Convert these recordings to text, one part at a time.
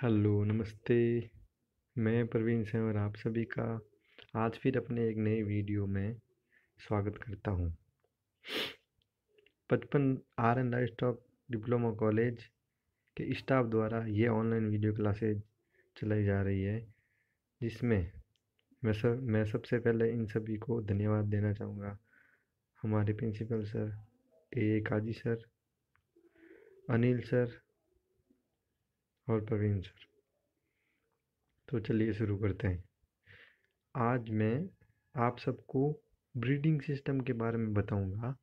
Hello नमस्ते मैं प्रवीण सिंह और आप सभी का आज फिर अपने एक नए वीडियो में स्वागत करता हूँ पचपन R and stock diploma college के स्टाफ द्वारा ये ऑनलाइन वीडियो क्लासेज चलाई जा रही है जिसमें मैं सब मैं सबसे पहले इन सभी को धन्यवाद देना चाहूँगा हमारे principal sir A Kazi sir Anil sir और प्रवीण सर तो चलिए शुरू करते हैं आज मैं आप सबको ब्रीडिंग सिस्टम के बारे में बताऊंगा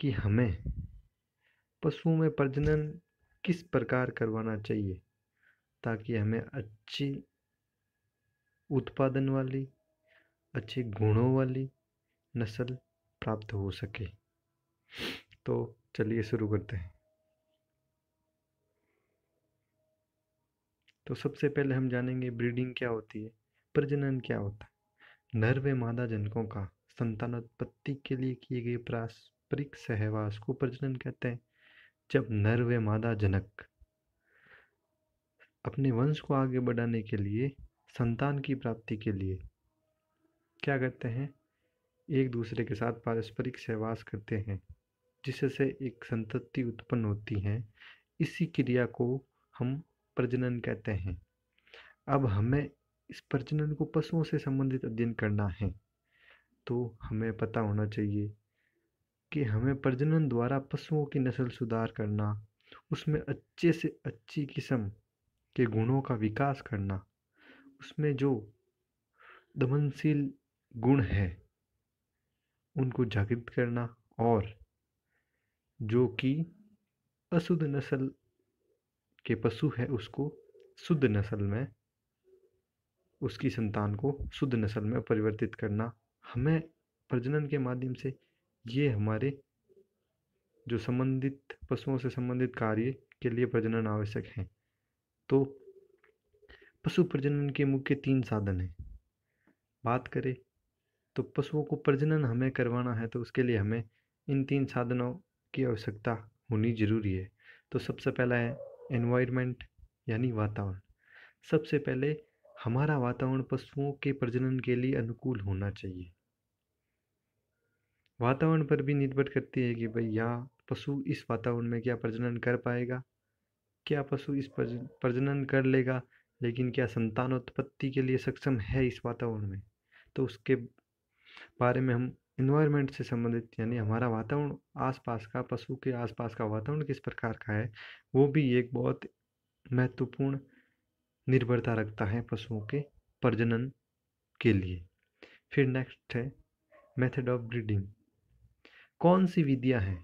कि हमें पशुओं में प्रजनन किस प्रकार करवाना चाहिए ताकि हमें अच्छी उत्पादन वाली अच्छे गुणों वाली नस्ल प्राप्त हो सके तो चलिए शुरू करते हैं तो सबसे पहले हम जानेंगे ब्रीडिंग क्या होती है प्रजनन क्या होता है नर व मादा जनकों का संतानोत्पत्ति के लिए किए गए पारस्परिक सहवास को प्रजनन कहते हैं जब नर व मादा जनक अपने वंश को आगे बढ़ाने के लिए संतान की प्राप्ति के लिए क्या करते हैं एक दूसरे के साथ पारस्परिक सहवास करते हैं जिससे एक संतति उत्पन्न होती है इसी क्रिया को हम प्रजनन कहते हैं अब हमें इस प्रजनन को पशुओं से संबंधित अध्ययन करना है तो हमें पता होना चाहिए कि हमें प्रजनन द्वारा पशुओं की नस्ल सुधार करना उसमें अच्छे से अच्छी किस्म के गुणों का विकास करना उसमें जो दमनशील गुण है उनको जागृत करना और जो कि अशुद्ध नस्ल के पशु है उसको शुद्ध नस्ल में उसकी संतान को शुद्ध नस्ल में परिवर्तित करना हमें प्रजनन के माध्यम से ये हमारे जो संबंधित पशुओं से संबंधित कार्य के लिए प्रजनन आवश्यक है तो पशु प्रजनन के मुख्य तीन साधन हैं बात करें तो पशुओं को प्रजनन हमें करवाना है तो उसके लिए हमें इन तीन साधनों की आवश्यकता होनी जरूरी है तो सबसे पहला है एनवायरनमेंट यानी वातावरण सबसे पहले हमारा वातावरण पशुओं के प्रजनन के लिए अनुकूल होना चाहिए वातावरण पर भी निर्भर करती है कि भाई यहाँ पशु इस वातावरण में क्या प्रजनन कर पाएगा क्या पशु इस प्रजनन कर लेगा लेकिन क्या संतान उत्पत्ति के लिए सक्षम है इस वातावरण में तो उसके बारे में हम इन्वायरमेंट से संबंधित यानी हमारा वातावरण आसपास का पशु के आसपास का वातावरण किस प्रकार का है वो भी एक बहुत महत्वपूर्ण निर्भरता रखता है पशुओं के प्रजनन के लिए फिर नेक्स्ट है मेथड ऑफ ब्रीडिंग कौन सी विधियाँ हैं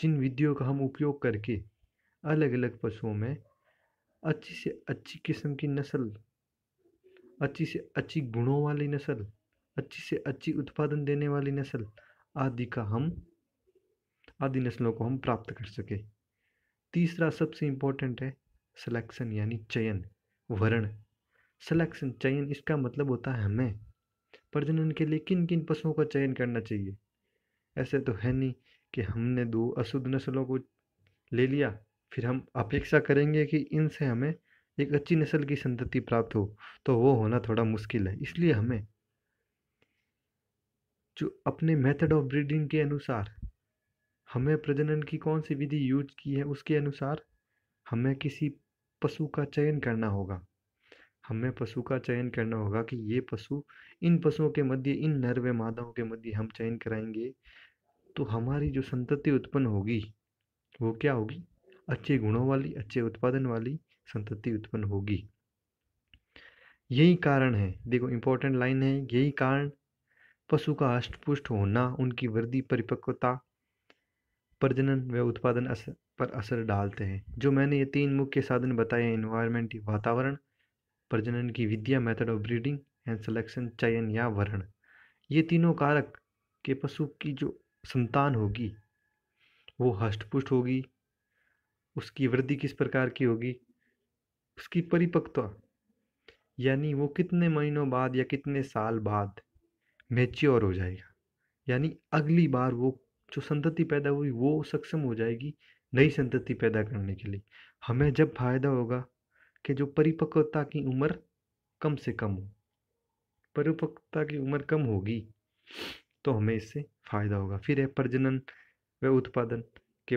जिन विधियों का हम उपयोग करके अलग अलग पशुओं में अच्छी से अच्छी किस्म की नस्ल अच्छी से अच्छी गुणों वाली नस्ल अच्छी से अच्छी उत्पादन देने वाली नस्ल आदि का हम आदि नस्लों को हम प्राप्त कर सके तीसरा सबसे इम्पोर्टेंट है सिलेक्शन यानी चयन वर्ण सिलेक्शन चयन इसका मतलब होता है हमें प्रजनन के लिए किन किन पशुओं का चयन करना चाहिए ऐसे तो है नहीं कि हमने दो अशुद्ध नस्लों को ले लिया फिर हम अपेक्षा करेंगे कि इनसे हमें एक अच्छी नस्ल की संतति प्राप्त हो तो वो होना थोड़ा मुश्किल है इसलिए हमें जो अपने मेथड ऑफ ब्रीडिंग के अनुसार हमें प्रजनन की कौन सी विधि यूज की है उसके अनुसार हमें किसी पशु का चयन करना होगा हमें पशु का चयन करना होगा कि ये पशु इन पशुओं के मध्य इन नर व मादाओं के मध्य हम चयन कराएंगे तो हमारी जो संतति उत्पन्न होगी वो क्या होगी अच्छे गुणों वाली अच्छे उत्पादन वाली संतति उत्पन्न होगी यही कारण है देखो इम्पोर्टेंट लाइन है यही कारण पशु का हष्टपुष्ट होना उनकी वृद्धि परिपक्वता प्रजनन व उत्पादन असर पर असर डालते हैं जो मैंने ये तीन मुख्य साधन बताए हैं इन्वायरमेंट वातावरण प्रजनन की विद्या method of breeding and selection चयन या वर्ण ये तीनों कारक के पशु की जो संतान होगी वो हष्टपुष्ट होगी उसकी वृद्धि किस प्रकार की होगी उसकी परिपक्वता यानी वो कितने महीनों बाद या कितने साल बाद मेच्योर हो जाएगा यानी अगली बार वो जो संतति पैदा हुई वो सक्षम हो जाएगी नई संतति पैदा करने के लिए हमें जब फायदा होगा कि जो परिपक्वता की उम्र कम से कम हो परिपक्वता की उम्र कम होगी तो हमें इससे फायदा होगा फिर है प्रजनन व उत्पादन के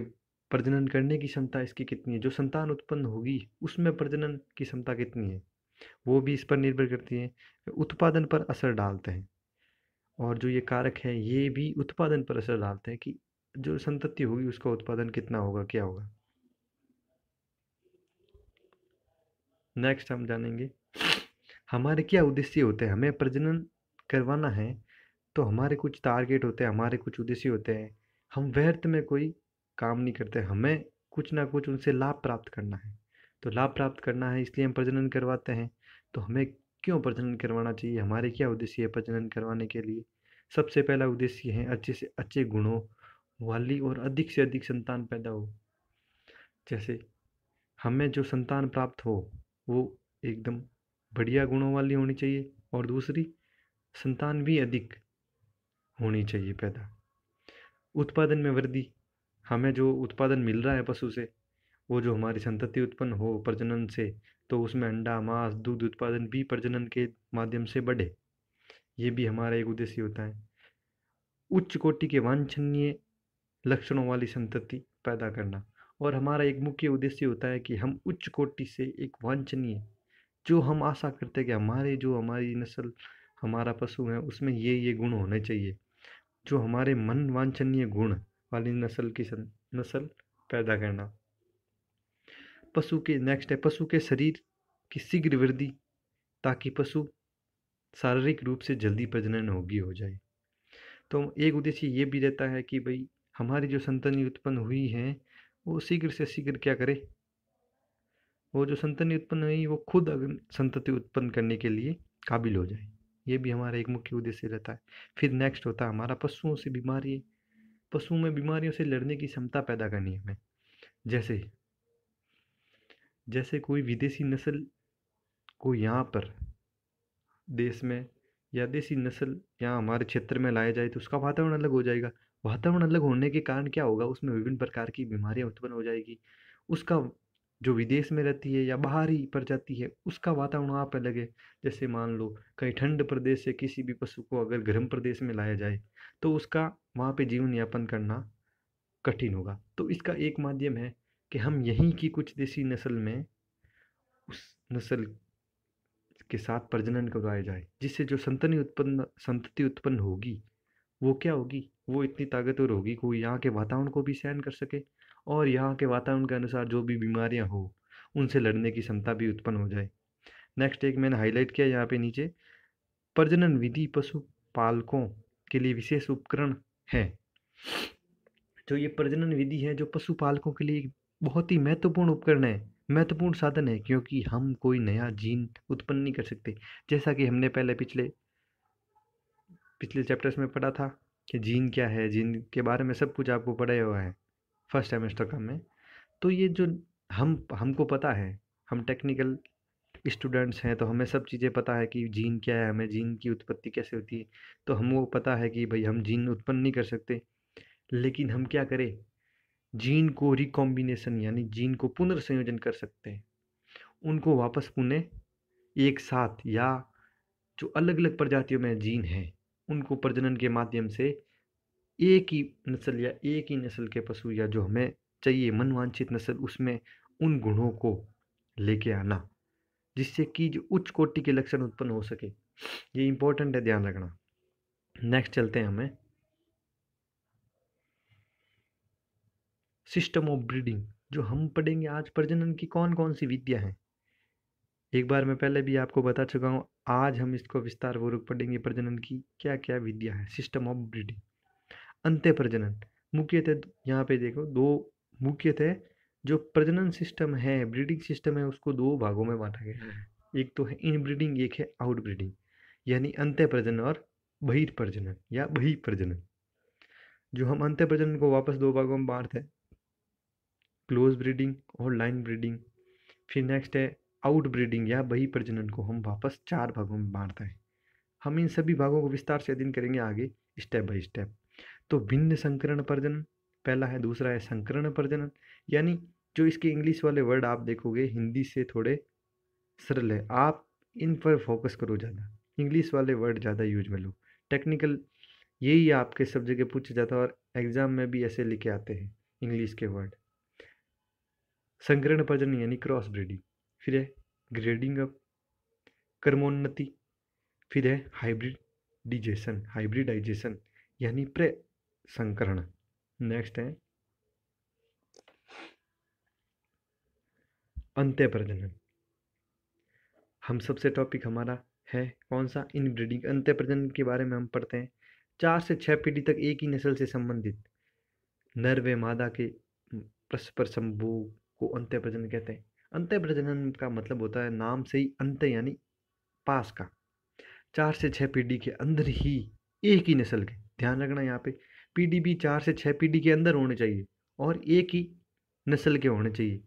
प्रजनन करने की क्षमता इसकी कितनी है जो संतान उत्पन्न होगी उसमें प्रजनन की क्षमता कितनी है वो भी इस पर निर्भर करती है उत्पादन पर असर डालते हैं और जो ये कारक हैं ये भी उत्पादन पर असर डालते हैं कि जो संतति होगी उसका उत्पादन कितना होगा क्या होगा नेक्स्ट हम जानेंगे हमारे क्या उद्देश्य होते हैं हमें प्रजनन करवाना है तो हमारे कुछ टारगेट होते हैं हमारे कुछ उद्देश्य होते हैं हम व्यर्थ में कोई काम नहीं करते हमें कुछ ना कुछ उनसे लाभ प्राप्त करना है तो लाभ प्राप्त करना है इसलिए हम प्रजनन करवाते हैं तो हमें क्यों प्रजनन करवाना चाहिए हमारे क्या उद्देश्य है प्रजनन करवाने के लिए सबसे पहला उद्देश्य है अच्छे से अच्छे गुणों वाली और अधिक से अधिक संतान पैदा हो जैसे हमें जो संतान प्राप्त हो वो एकदम बढ़िया गुणों वाली होनी चाहिए और दूसरी संतान भी अधिक होनी चाहिए पैदा उत्पादन में वृद्धि हमें जो उत्पादन मिल रहा है पशु से वो जो हमारी संतति उत्पन्न हो प्रजनन से तो उसमें अंडा मांस दूध उत्पादन भी प्रजनन के माध्यम से बढ़े ये भी हमारा एक उद्देश्य होता है उच्च कोटि के वांछनीय लक्षणों वाली संतति पैदा करना और हमारा एक मुख्य उद्देश्य होता है कि हम उच्च कोटि से एक वांछनीय जो हम आशा करते हैं कि हमारे जो हमारी नस्ल हमारा पशु है उसमें ये ये गुण होने चाहिए जो हमारे मन वांछनीय गुण वाली नस्ल की नस्ल पैदा करना पशु के नेक्स्ट है पशु के शरीर की शीघ्र वृद्धि ताकि पशु शारीरिक रूप से जल्दी प्रजनन होगी हो जाए तो एक उद्देश्य ये भी रहता है कि भाई हमारी जो संतनी उत्पन्न हुई हैं वो शीघ्र से शीघ्र क्या करे वो जो संतनी उत्पन्न हुई वो खुद संतति उत्पन्न करने के लिए काबिल हो जाए ये भी हमारा एक मुख्य उद्देश्य रहता है फिर नेक्स्ट होता है हमारा पशुओं से बीमारी पशुओं में बीमारियों से लड़ने की क्षमता पैदा करनी है हमें जैसे जैसे कोई विदेशी नस्ल को यहाँ पर देश में या देसी नस्ल यहाँ हमारे क्षेत्र में लाया जाए तो उसका वातावरण अलग हो जाएगा वातावरण अलग होने के कारण क्या होगा उसमें विभिन्न प्रकार की बीमारियाँ उत्पन्न हो जाएगी उसका जो विदेश में रहती है या बाहरी जाती है उसका वातावरण वहाँ पर अलग है जैसे मान लो कहीं ठंड प्रदेश से किसी भी पशु को अगर गर्म प्रदेश में लाया जाए तो उसका वहाँ पर जीवन यापन करना कठिन होगा तो इसका एक माध्यम है कि हम यहीं की कुछ देसी नस्ल में उस नस्ल के साथ प्रजनन करवाया जाए जिससे जो संतनी उत्पन्न संतति उत्पन्न होगी वो क्या होगी वो इतनी ताकतवर होगी कि वो यहाँ के वातावरण को भी सहन कर सके और यहाँ के वातावरण के अनुसार जो भी बीमारियाँ हो उनसे लड़ने की क्षमता भी उत्पन्न हो जाए नेक्स्ट एक मैंने हाईलाइट किया यहाँ पे नीचे प्रजनन विधि पशु पालकों के लिए विशेष उपकरण है जो ये प्रजनन विधि है जो पशुपालकों के लिए बहुत ही महत्वपूर्ण उपकरण है महत्वपूर्ण साधन है क्योंकि हम कोई नया जीन उत्पन्न नहीं कर सकते जैसा कि हमने पहले पिछले पिछले चैप्टर्स में पढ़ा था कि जीन क्या है जीन के बारे में सब कुछ आपको पढ़ा हुआ है फर्स्ट सेमेस्टर का में तो ये जो हम हमको पता है हम टेक्निकल स्टूडेंट्स हैं तो हमें सब चीज़ें पता है कि जीन क्या है हमें जीन की उत्पत्ति कैसे होती है तो हमको पता है कि भाई हम जीन उत्पन्न नहीं कर सकते लेकिन हम क्या करें जीन को रिकॉम्बिनेशन यानी जीन को पुनर्संयोजन कर सकते हैं उनको वापस पुनः एक साथ या जो अलग अलग प्रजातियों में जीन हैं उनको प्रजनन के माध्यम से एक ही नस्ल या एक ही नस्ल के पशु या जो हमें चाहिए मनवांछित नस्ल उसमें उन गुणों को लेके आना जिससे कि जो उच्च कोटि के लक्षण उत्पन्न हो सके ये इम्पोर्टेंट है ध्यान रखना नेक्स्ट चलते हैं हमें सिस्टम ऑफ ब्रीडिंग जो हम पढ़ेंगे आज प्रजनन की कौन कौन सी विद्या है एक बार मैं पहले भी आपको बता चुका हूँ आज हम इसको विस्तार पूर्वक पढ़ेंगे प्रजनन की क्या क्या विद्या है सिस्टम ऑफ ब्रीडिंग अंत्य प्रजनन मुख्यतः यहाँ पे देखो दो मुख्यतः जो प्रजनन सिस्टम है ब्रीडिंग सिस्टम है उसको दो भागों में बांटा गया है हम्म। एक तो है इन ब्रीडिंग एक है आउट ब्रीडिंग यानी अंत्य प्रजनन और बहिर्प्रजनन या बहिप्रजनन जो हम अंत्य प्रजनन को वापस दो भागों में बांटते हैं क्लोज ब्रीडिंग और लाइन ब्रीडिंग फिर नेक्स्ट है आउट ब्रीडिंग या बही प्रजनन को हम वापस चार भागों में बांटते हैं हम इन सभी भागों को विस्तार से अध्ययन करेंगे आगे स्टेप बाई स्टेप तो भिन्न संकरण प्रजनन पहला है दूसरा है संकरण प्रजनन यानी जो इसके इंग्लिश वाले वर्ड आप देखोगे हिंदी से थोड़े सरल है आप इन पर फोकस करो ज़्यादा इंग्लिश वाले वर्ड ज़्यादा यूज में लो टेक्निकल यही आपके सब जगह पूछा जाता है और एग्ज़ाम में भी ऐसे लिखे आते हैं इंग्लिश के वर्ड संकरण प्रजनन यानी क्रॉस ब्रीडिंग फिर है ग्रेडिंग अप कर्मोन्नति फिर है हाइब्रिडिजेशन हाइब्रिडाइजेशन यानी प्रे संकरण नेक्स्ट है अंत्य प्रजनन हम सबसे टॉपिक हमारा है कौन सा इनब्रीडिंग अंत्य प्रजनन के बारे में हम पढ़ते हैं चार से छः पीढ़ी तक एक ही नस्ल से संबंधित नर व मादा के परस्पर संभोग को अंत्य प्रजनन कहते हैं अंत्य प्रजनन का मतलब होता है नाम से ही अंत्य यानी पास का चार से छः पीढ़ी के अंदर ही एक ही नस्ल के ध्यान रखना यहाँ पे पीढ़ी भी चार से छः पीढ़ी के अंदर होने चाहिए और एक ही नस्ल के होने चाहिए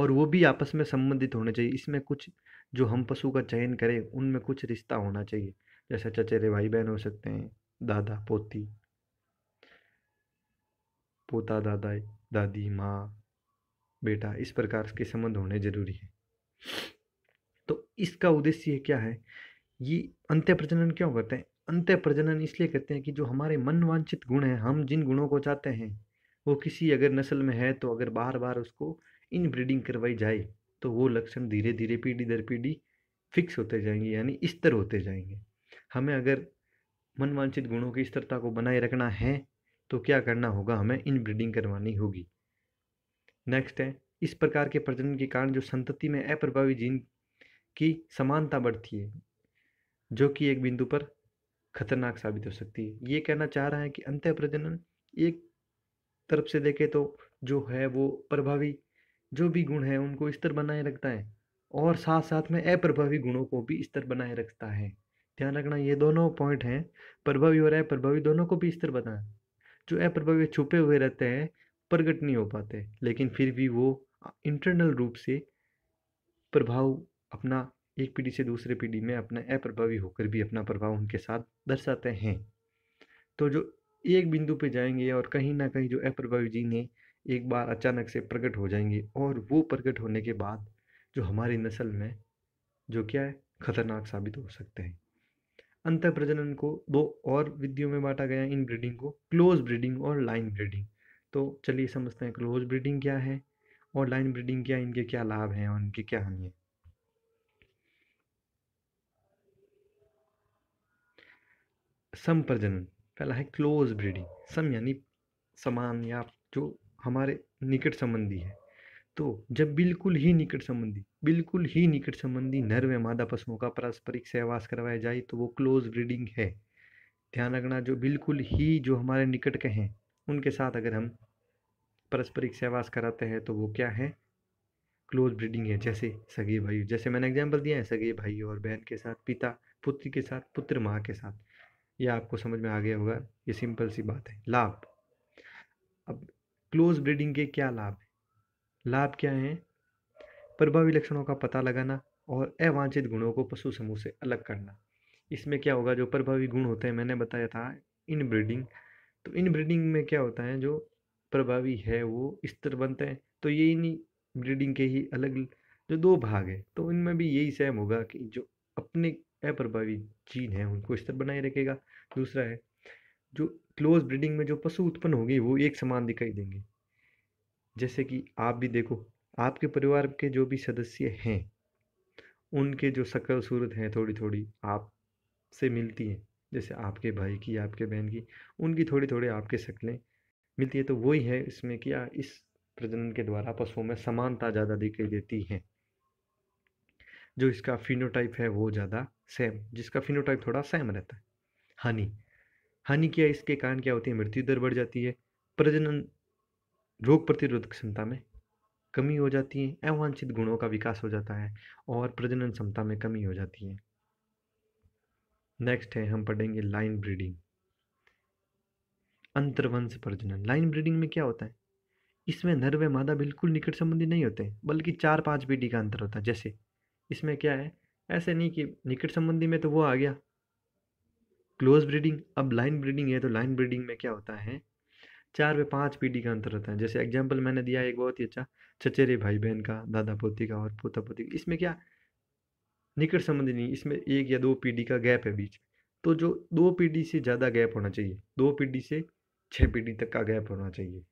और वो भी आपस में संबंधित होने चाहिए इसमें कुछ जो हम पशु का चयन करें उनमें कुछ रिश्ता होना चाहिए जैसे चचेरे भाई बहन हो सकते हैं दादा पोती पोता दादा दादी माँ बेटा इस प्रकार के संबंध होने जरूरी है तो इसका उद्देश्य क्या है ये अंत्य प्रजनन क्यों करते हैं अंत्य प्रजनन इसलिए करते हैं कि जो हमारे मनवांचित गुण हैं हम जिन गुणों को चाहते हैं वो किसी अगर नस्ल में है तो अगर बार बार उसको इन ब्रीडिंग करवाई जाए तो वो लक्षण धीरे धीरे पीढ़ी दर पीढ़ी फिक्स होते जाएंगे यानी स्तर होते जाएंगे हमें अगर मनवांछित गुणों की स्थिरता को बनाए रखना है तो क्या करना होगा हमें इन ब्रीडिंग करवानी होगी नेक्स्ट है इस प्रकार के प्रजनन के कारण जो संतति में अप्रभावी जीन की समानता बढ़ती है जो कि एक बिंदु पर खतरनाक साबित हो सकती है ये कहना चाह रहा है कि अंत प्रजनन एक तरफ से देखें तो जो है वो प्रभावी जो भी गुण है उनको स्तर बनाए रखता है और साथ साथ में अप्रभावी गुणों को भी स्तर बनाए रखता है ध्यान रखना ये दोनों पॉइंट हैं प्रभावी और अप्रभावी दोनों को भी स्तर बनाए जो अप्रभावी छुपे हुए रहते हैं प्रकट नहीं हो पाते लेकिन फिर भी वो इंटरनल रूप से प्रभाव अपना एक पीढ़ी से दूसरे पीढ़ी में अपना अप्रभावी होकर भी अपना प्रभाव उनके साथ दर्शाते हैं तो जो एक बिंदु पे जाएंगे और कहीं ना कहीं जो अप्रभावी जीन है एक बार अचानक से प्रकट हो जाएंगे और वो प्रकट होने के बाद जो हमारी नस्ल में जो क्या है खतरनाक साबित हो सकते हैं अंत प्रजनन को दो और विधियों में बांटा गया इन ब्रीडिंग को क्लोज ब्रीडिंग और लाइन ब्रीडिंग तो चलिए समझते हैं क्लोज ब्रीडिंग क्या है और लाइन ब्रीडिंग क्या इनके क्या लाभ हैं और इनके क्या हानि है सम प्रजनन पहला है क्लोज ब्रीडिंग सम यानी समान या जो हमारे निकट संबंधी है तो जब बिल्कुल ही निकट संबंधी बिल्कुल ही निकट संबंधी नर व मादा पशुओं का पारस्परिक सहवास करवाया जाए तो वो क्लोज ब्रीडिंग है ध्यान रखना जो बिल्कुल ही जो हमारे निकट के हैं उनके साथ अगर हम पारस्परिक सहवास कराते हैं तो वो क्या है क्लोज ब्रीडिंग है जैसे सगे भाई जैसे मैंने एग्जाम्पल दिया है सगे भाई और बहन के साथ पिता पुत्री के साथ पुत्र माँ के साथ यह आपको समझ में आ गया होगा ये सिंपल सी बात है लाभ अब क्लोज ब्रीडिंग के क्या लाभ है लाभ क्या है प्रभावी लक्षणों का पता लगाना और अवांछित गुणों को पशु समूह से अलग करना इसमें क्या होगा जो प्रभावी गुण होते हैं मैंने बताया था इन ब्रीडिंग तो इन ब्रीडिंग में क्या होता है जो प्रभावी है वो स्तर बनते हैं तो ये इन ब्रीडिंग के ही अलग जो दो भाग है तो इनमें भी यही सेम होगा कि जो अपने अप्रभावी जीन है उनको स्तर बनाए रखेगा दूसरा है जो क्लोज ब्रीडिंग में जो पशु उत्पन्न होगी वो एक समान दिखाई देंगे जैसे कि आप भी देखो आपके परिवार के जो भी सदस्य हैं उनके जो शक्ल सूरत हैं थोड़ी थोड़ी आप से मिलती हैं जैसे आपके भाई की आपके बहन की उनकी थोड़ी थोड़ी आपके शक्लें मिलती है तो वही है इसमें क्या इस प्रजनन के द्वारा पशुओं में समानता ज़्यादा दिखाई देती है जो इसका फिनोटाइप है वो ज़्यादा सेम जिसका फिनोटाइप थोड़ा सेम रहता है हानि हानि क्या इसके कारण क्या होती है मृत्यु दर बढ़ जाती है प्रजनन रोग प्रतिरोधक क्षमता में कमी हो जाती है अवांछित गुणों का विकास हो जाता है और प्रजनन क्षमता में कमी हो जाती है नेक्स्ट है हम पढ़ेंगे लाइन ब्रीडिंग अंतर्वंश प्रजनन लाइन ब्रीडिंग में क्या होता है इसमें नर व मादा बिल्कुल निकट संबंधी नहीं होते बल्कि चार पांच पीढ़ी का अंतर होता है जैसे इसमें क्या है ऐसे नहीं कि निकट संबंधी में तो वो आ गया क्लोज ब्रीडिंग अब लाइन ब्रीडिंग है तो लाइन ब्रीडिंग में क्या होता है चार व पाँच पीढ़ी का अंतर होता है जैसे एग्जाम्पल मैंने दिया एक बहुत ही अच्छा चचेरे भाई बहन का दादा पोती का और पोता पोती का इसमें क्या निकट संबंध नहीं इसमें एक या दो पीढ़ी का गैप है बीच तो जो दो पीढ़ी से ज़्यादा गैप होना चाहिए दो पीढ़ी से छः पीढ़ी तक का गैप होना चाहिए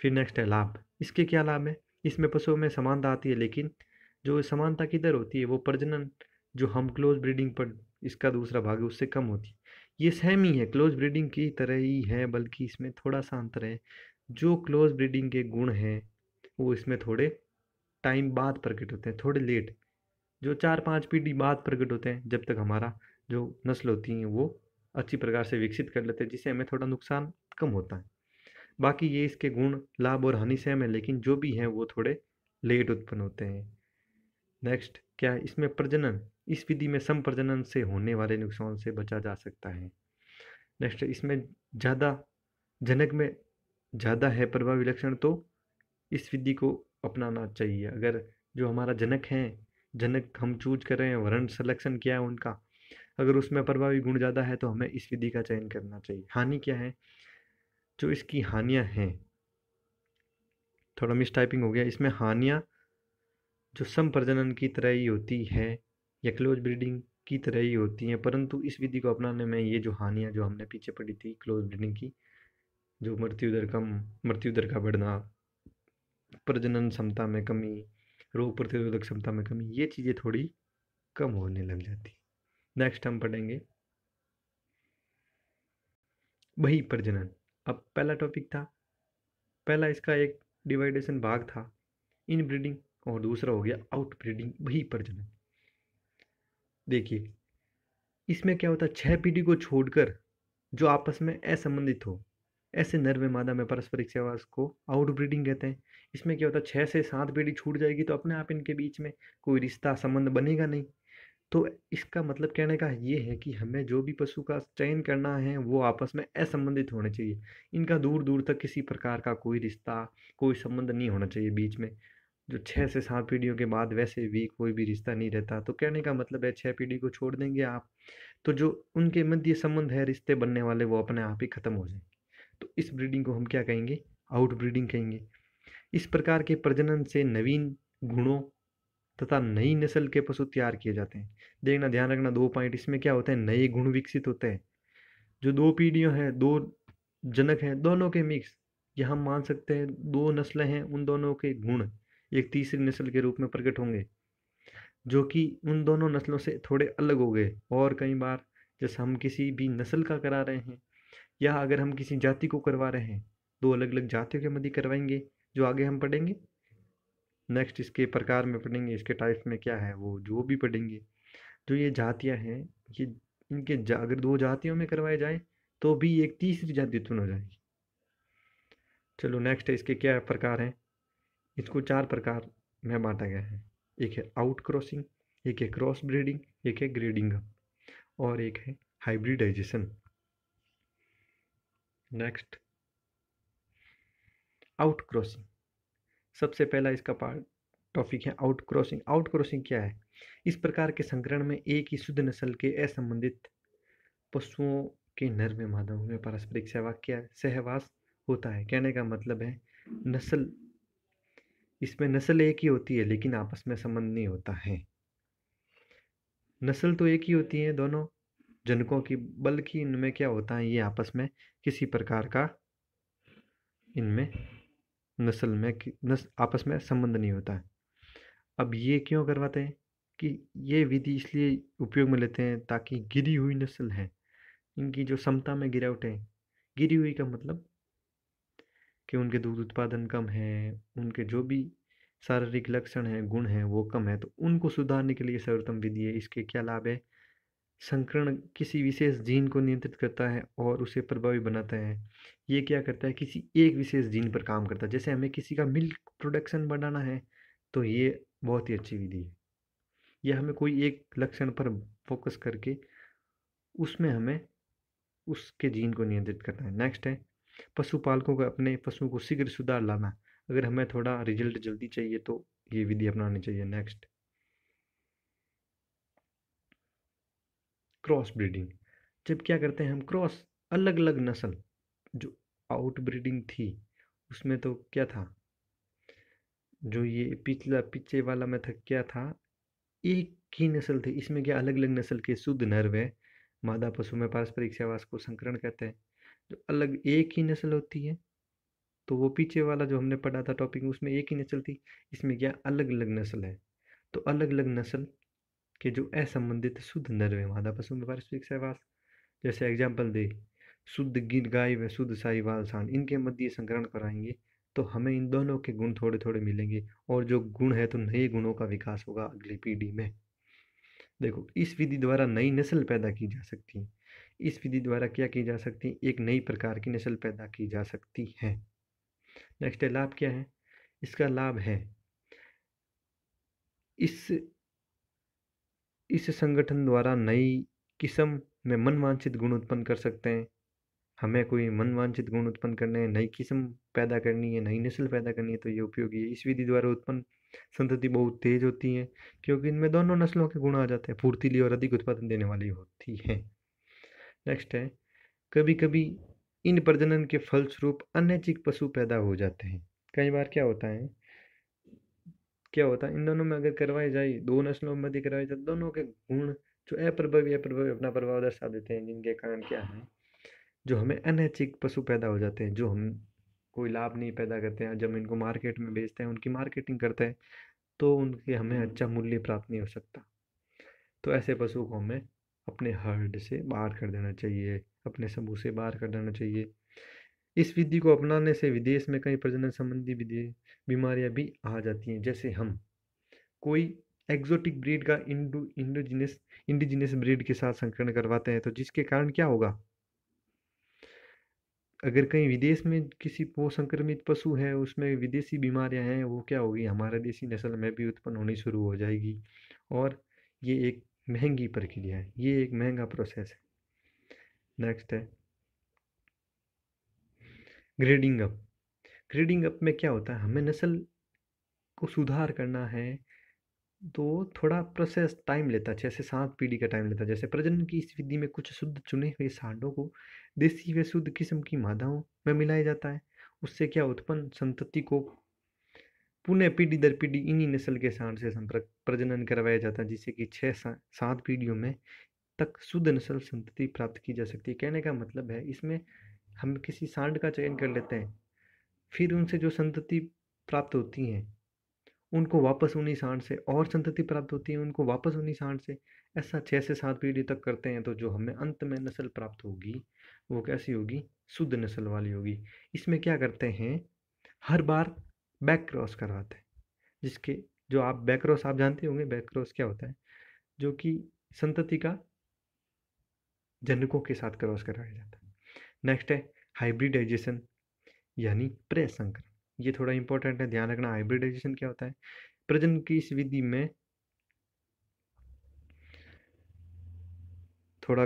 फिर नेक्स्ट है लाभ इसके क्या लाभ है इसमें पशुओं में समानता आती है लेकिन जो समानता किधर होती है वो प्रजनन जो हम क्लोज ब्रीडिंग पर इसका दूसरा भाग है उससे कम होती है ये सेम ही है क्लोज ब्रीडिंग की तरह ही है बल्कि इसमें थोड़ा सा अंतर है जो क्लोज ब्रीडिंग के गुण हैं वो इसमें थोड़े टाइम बाद प्रकट होते हैं थोड़े लेट जो चार पाँच पीढ़ी बाद प्रकट होते हैं जब तक हमारा जो नस्ल होती हैं वो अच्छी प्रकार से विकसित कर लेते हैं जिससे हमें थोड़ा नुकसान कम होता है बाकी ये इसके गुण लाभ और हानि सेम है लेकिन जो भी हैं वो थोड़े लेट उत्पन्न होते हैं नेक्स्ट क्या इसमें प्रजनन इस विधि में सम प्रजनन से होने वाले नुकसान से बचा जा सकता है नेक्स्ट इसमें ज़्यादा जनक में ज़्यादा है प्रभावी लक्षण तो इस विधि को अपनाना चाहिए अगर जो हमारा जनक है जनक हम चूज कर रहे हैं वर्ण सिलेक्शन किया है उनका अगर उसमें प्रभावी गुण ज़्यादा है तो हमें इस विधि का चयन करना चाहिए हानि क्या है जो इसकी हानियाँ हैं थोड़ा मिस टाइपिंग हो गया इसमें हानियाँ जो सम प्रजनन की तरह ही होती है या क्लोज ब्रीडिंग की तरह ही होती हैं परंतु इस विधि को अपनाने में ये जो हानियाँ जो हमने पीछे पड़ी थी क्लोज ब्रीडिंग की जो मृत्यु दर कम मृत्यु दर का बढ़ना प्रजनन क्षमता में कमी रोग प्रतिरोधक क्षमता में कमी ये चीज़ें थोड़ी कम होने लग जाती नेक्स्ट हम पढ़ेंगे वही प्रजनन अब पहला टॉपिक था पहला इसका एक डिवाइडेशन भाग था इन ब्रीडिंग और दूसरा हो गया आउट ब्रीडिंग वही प्रजनन देखिए इसमें क्या होता है छह पीढ़ी को छोड़कर जो आपस में असंबंधित हो ऐसे में मादा में पारस्परिक सेवा को आउटब्रीडिंग कहते हैं इसमें क्या होता है छः से सात पीढ़ी छूट जाएगी तो अपने आप इनके बीच में कोई रिश्ता संबंध बनेगा नहीं तो इसका मतलब कहने का ये है कि हमें जो भी पशु का चयन करना है वो आपस में असंबंधित होने चाहिए इनका दूर दूर तक किसी प्रकार का कोई रिश्ता कोई संबंध नहीं होना चाहिए बीच में जो छः से सात पीढ़ियों के बाद वैसे भी कोई भी रिश्ता नहीं रहता तो कहने का मतलब है छः पीढ़ी को छोड़ देंगे आप तो जो उनके मध्य संबंध है रिश्ते बनने वाले वो अपने आप ही ख़त्म हो जाए तो इस ब्रीडिंग को हम क्या कहेंगे आउट ब्रीडिंग कहेंगे इस प्रकार के प्रजनन से नवीन गुणों तथा नई नस्ल के पशु तैयार किए जाते हैं देखना ध्यान रखना दो पॉइंट इसमें क्या होता है नए गुण विकसित होते हैं जो दो पीढ़ियों हैं दो जनक हैं दोनों के मिक्स यह हम मान सकते हैं दो नस्लें हैं उन दोनों के गुण एक तीसरी नस्ल के रूप में प्रकट होंगे जो कि उन दोनों नस्लों से थोड़े अलग हो गए और कई बार जैसे हम किसी भी नस्ल का करा रहे हैं या अगर हम किसी जाति को करवा रहे हैं दो अलग अलग जातियों के मध्य करवाएंगे जो आगे हम पढ़ेंगे नेक्स्ट इसके प्रकार में पढ़ेंगे इसके टाइप में क्या है वो जो भी पढ़ेंगे जो ये जातियाँ हैं ये इनके जा, अगर दो जातियों में करवाए जाए तो भी एक तीसरी जाति उत्पन्न हो जाएगी चलो नेक्स्ट है इसके क्या प्रकार हैं इसको चार प्रकार में बांटा गया है एक है आउट क्रॉसिंग एक है क्रॉस ब्रीडिंग एक है ग्रेडिंग अप और एक है हाइब्रिडाइजेशन नेक्स्ट आउट क्रॉसिंग सबसे पहला इसका पार्ट टॉपिक है आउट क्रॉसिंग आउट क्रॉसिंग क्या है इस प्रकार के संकरण में एक ही शुद्ध नस्ल के असंबंधित पशुओं के नर में मादाओं में पारस्परिक क्या सहवास होता है कहने का मतलब है नस्ल इसमें नस्ल एक ही होती है लेकिन आपस में संबंध नहीं होता है नस्ल तो एक ही होती है दोनों जनकों की बल्कि इनमें क्या होता है ये आपस में किसी प्रकार का इनमें नस्ल में नस, आपस में संबंध नहीं होता है अब ये क्यों करवाते हैं कि ये विधि इसलिए उपयोग में लेते हैं ताकि गिरी हुई नस्ल है इनकी जो क्षमता में गिरावट है गिरी हुई का मतलब कि उनके दूध उत्पादन कम है उनके जो भी शारीरिक लक्षण हैं गुण हैं वो कम है तो उनको सुधारने के लिए सर्वोत्तम विधि है इसके क्या लाभ है संकरण किसी विशेष जीन को नियंत्रित करता है और उसे प्रभावी बनाता है ये क्या करता है किसी एक विशेष जीन पर काम करता है जैसे हमें किसी का मिल्क प्रोडक्शन बढ़ाना है तो ये बहुत ही अच्छी विधि है यह हमें कोई एक लक्षण पर फोकस करके उसमें हमें उसके जीन को नियंत्रित करना है नेक्स्ट है पशुपालकों का अपने पशुओं को शीघ्र सुधार लाना अगर हमें थोड़ा रिजल्ट जल्दी चाहिए तो ये विधि अपनानी चाहिए नेक्स्ट क्रॉस ब्रीडिंग जब क्या करते हैं हम क्रॉस अलग अलग नस्ल जो आउट ब्रीडिंग थी उसमें तो क्या था जो ये पिछला पीछे वाला में था क्या था एक ही नस्ल थी इसमें क्या अलग अलग नस्ल के शुद्ध नर व मादा पशु में पारस्परिक सेवास को संकरण कहते हैं जो अलग एक ही नस्ल होती है तो वो पीछे वाला जो हमने पढ़ा था टॉपिक उसमें एक ही नस्ल थी इसमें क्या अलग अलग नस्ल है तो अलग अलग नस्ल कि जो असंबंधित शुद्ध नर मादा पशु में पारस्परिक सहवास जैसे एग्जाम्पल दे शुद्ध गिर गाय व शुद्ध साहिवाल सान इनके मध्य संकरण कराएंगे तो हमें इन दोनों के गुण थोड़े थोड़े मिलेंगे और जो गुण है तो नए गुणों का विकास होगा अगली पीढ़ी में देखो इस विधि द्वारा नई नस्ल पैदा की जा सकती है इस विधि द्वारा क्या की जा सकती है एक नई प्रकार की नस्ल पैदा की जा सकती है नेक्स्ट है लाभ क्या है इसका लाभ है इस इस संगठन द्वारा नई किस्म में मनवांछित गुण उत्पन्न कर सकते हैं हमें कोई मनवांछित गुण उत्पन्न करने हैं नई किस्म पैदा करनी है नई नस्ल पैदा करनी है तो ये उपयोगी है इस विधि द्वारा उत्पन्न संतति बहुत तेज होती है क्योंकि इनमें दोनों नस्लों के गुण आ जाते हैं फूर्तीली और अधिक उत्पादन देने वाली होती है नेक्स्ट है कभी कभी इन प्रजनन के फलस्वरूप अनैच्छिक पशु पैदा हो जाते हैं कई बार क्या होता है क्या होता है इन दोनों में अगर करवाई जाए दो नस्लों में भी करवाई जाए तो दोनों के गुण जो अप्रभवी अप्रभवी अपना प्रभाव दर्शा देते हैं जिनके कारण क्या हाँ, है हाँ। जो हमें अनैच्छिक पशु पैदा हो जाते हैं जो हम कोई लाभ नहीं पैदा करते हैं जब इनको मार्केट में बेचते हैं उनकी मार्केटिंग करते हैं तो उनके हमें हाँ। अच्छा मूल्य प्राप्त नहीं हो सकता तो ऐसे पशु को हमें अपने हर्ड से बाहर कर देना चाहिए अपने समूह से बाहर कर देना चाहिए इस विधि को अपनाने से विदेश में कई प्रजनन संबंधी बीमारियां भी आ जाती हैं जैसे हम कोई एक्जोटिक ब्रीड का इंडो इंडोजिनस इंडिजिनस ब्रीड के साथ संकरण करवाते हैं तो जिसके कारण क्या होगा अगर कहीं विदेश में किसी वो संक्रमित पशु है उसमें विदेशी बीमारियां हैं वो क्या होगी हमारे देसी नस्ल में भी उत्पन्न होनी शुरू हो जाएगी और ये एक महंगी प्रक्रिया है ये एक महंगा प्रोसेस है नेक्स्ट है ग्रेडिंग अप ग्रेडिंग अप में क्या होता है हमें नस्ल को सुधार करना है तो थोड़ा प्रोसेस टाइम लेता है जैसे सात पीढ़ी का टाइम लेता है जैसे प्रजनन की इस विधि में कुछ शुद्ध चुने हुए सांडों को देसी व शुद्ध किस्म की मादाओं में मिलाया जाता है उससे क्या उत्पन्न संतति को पुनः पीढ़ी दर पीढ़ी इन्हीं नस्ल के सांड से संपर्क प्रजनन करवाया जाता है जिससे कि छः सात पीढ़ियों में तक शुद्ध नस्ल संतति प्राप्त की जा सकती है कहने का मतलब है इसमें हम किसी सांड का चयन कर लेते हैं फिर उनसे जो संतति प्राप्त होती हैं उनको वापस उन्हीं सांड से और संतति प्राप्त होती है उनको वापस उन्हीं सांड से ऐसा छः से सात पीढ़ी तक करते हैं तो जो हमें अंत में नस्ल प्राप्त होगी वो कैसी होगी शुद्ध नस्ल वाली होगी इसमें क्या करते हैं हर बार बैक क्रॉस करवाते हैं जिसके जो आप बैक क्रॉस आप जानते होंगे बैक क्रॉस क्या होता है जो कि संतति का जनकों के साथ क्रॉस कराया जाता है नेक्स्ट है हाइब्रिडाइजेशन यानी प्रसंकरण ये थोड़ा इंपॉर्टेंट है ध्यान रखना हाइब्रिडाइजेशन क्या होता है प्रजन की इस विधि में थोड़ा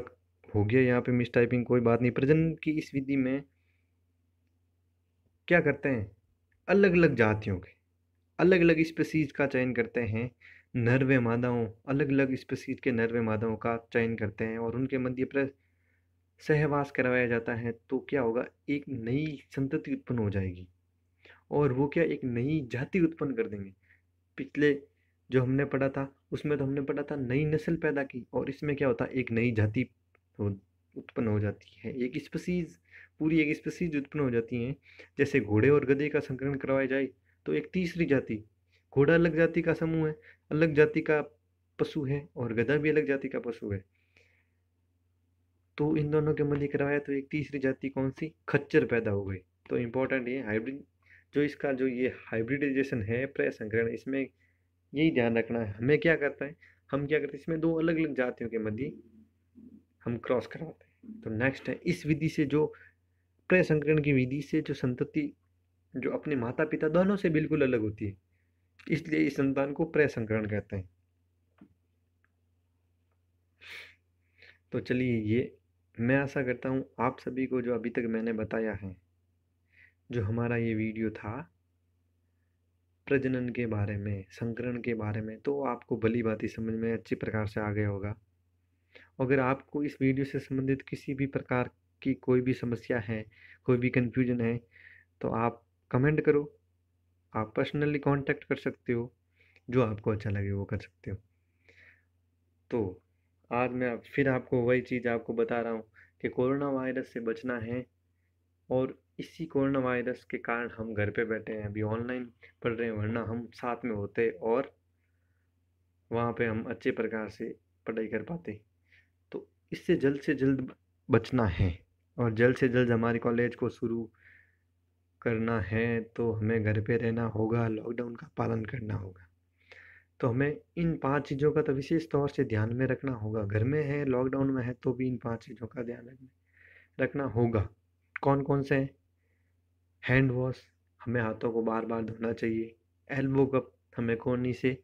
हो गया यहाँ पे मिस टाइपिंग कोई बात नहीं प्रजन की इस विधि में क्या करते हैं अलग अलग जातियों के अलग अलग स्पेसीज का चयन करते हैं नर्वे मादाओं अलग अलग स्पेसीज के नर्वे मादाओं का चयन करते हैं और उनके मध्य सहवास करवाया जाता है तो क्या होगा एक नई संतति उत्पन्न हो जाएगी और वो क्या एक नई जाति उत्पन्न कर देंगे पिछले जो हमने पढ़ा था उसमें तो हमने पढ़ा था नई नस्ल पैदा की और इसमें क्या होता है एक नई जाति उत्पन्न हो जाती है एक स्पसीज पूरी एक स्पसीज उत्पन्न हो जाती हैं जैसे घोड़े और गधे का संकरण करवाया जाए तो एक तीसरी जाति घोड़ा अलग जाति का समूह है अलग जाति का पशु है और गधा भी अलग जाति का पशु है तो इन दोनों के मध्य करवाया तो एक तीसरी जाति कौन सी खच्चर पैदा हो गई तो इम्पोर्टेंट ये हाइब्रिड जो इसका जो ये हाइब्रिडाइजेशन है प्रसंकरण इसमें यही ध्यान रखना है हमें क्या करता है हम क्या करते हैं इसमें दो अलग अलग जातियों के मध्य हम क्रॉस करवाते हैं तो नेक्स्ट है इस विधि से जो प्रसंकरण की विधि से जो संतति जो अपने माता पिता दोनों से बिल्कुल अलग होती है इसलिए इस संतान को प्रसंकरण कहते हैं तो चलिए ये मैं आशा करता हूँ आप सभी को जो अभी तक मैंने बताया है जो हमारा ये वीडियो था प्रजनन के बारे में संकरण के बारे में तो आपको भली बात समझ में अच्छी प्रकार से आ गया होगा अगर आपको इस वीडियो से संबंधित किसी भी प्रकार की कोई भी समस्या है कोई भी कन्फ्यूजन है तो आप कमेंट करो आप पर्सनली कांटेक्ट कर सकते हो जो आपको अच्छा लगे वो कर सकते हो तो आज मैं फिर आपको वही चीज़ आपको बता रहा हूँ कि कोरोना वायरस से बचना है और इसी कोरोना वायरस के कारण हम घर पे बैठे हैं अभी ऑनलाइन पढ़ रहे हैं वरना हम साथ में होते और वहाँ पे हम अच्छे प्रकार से पढ़ाई कर पाते तो इससे जल्द से जल्द बचना है और जल्द से जल्द हमारे कॉलेज को शुरू करना है तो हमें घर पे रहना होगा लॉकडाउन का पालन करना होगा तो हमें इन पांच चीज़ों का तो विशेष तौर से ध्यान में रखना होगा घर में है लॉकडाउन में है तो भी इन पांच चीज़ों का ध्यान रखना रखना होगा कौन कौन से हैंड वॉश हमें हाथों को बार बार धोना चाहिए एल्बो कप हमें कोहनी से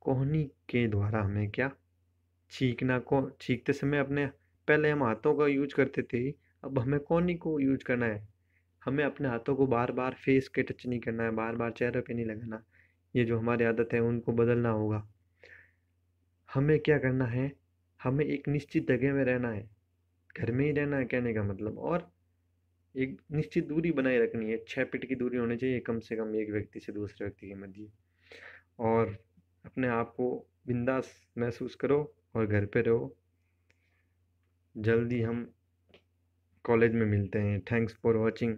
कोहनी के द्वारा हमें क्या छींकना को छींकते समय अपने पहले हम हाथों का यूज करते थे अब हमें कोहनी को यूज करना है हमें अपने हाथों को बार बार फेस के टच नहीं करना है बार बार चेहरे पे नहीं लगाना ये जो हमारी आदत है उनको बदलना होगा हमें क्या करना है हमें एक निश्चित जगह में रहना है घर में ही रहना है कहने का मतलब और एक निश्चित दूरी बनाए रखनी है छः फिट की दूरी होनी चाहिए कम से कम एक व्यक्ति से दूसरे व्यक्ति के मध्य और अपने आप को बिंदास महसूस करो और घर पे रहो जल्दी हम कॉलेज में मिलते हैं थैंक्स फॉर वॉचिंग